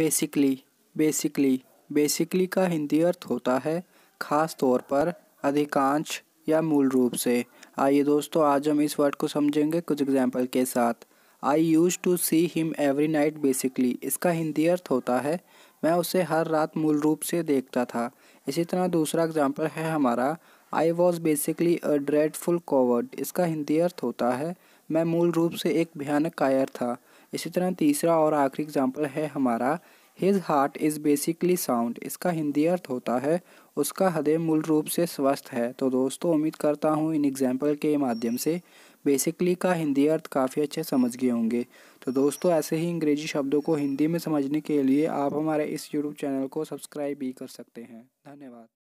basically basically basically का हिंदी अर्थ होता है ख़ास तौर पर अधिकांश या मूल रूप से आइए दोस्तों आज हम इस वर्ड को समझेंगे कुछ एग्जाम्पल के साथ I used to see him every night basically इसका हिंदी अर्थ होता है मैं उसे हर रात मूल रूप से देखता था इसी तरह दूसरा एग्जाम्पल है हमारा I was basically a dreadful coward इसका हिंदी अर्थ होता है मैं मूल रूप से एक भयानक कायर था इसी तरह तीसरा और आखिरी एग्जाम्पल है हमारा his heart is basically sound इसका हिंदी अर्थ होता है उसका हृदय मूल रूप से स्वस्थ है तो दोस्तों उम्मीद करता हूँ इन एग्जाम्पल के माध्यम से बेसिकली का हिंदी अर्थ काफ़ी अच्छे समझ गए होंगे तो दोस्तों ऐसे ही अंग्रेजी शब्दों को हिंदी में समझने के लिए आप हमारे इस यूट्यूब चैनल को सब्सक्राइब भी कर सकते हैं धन्यवाद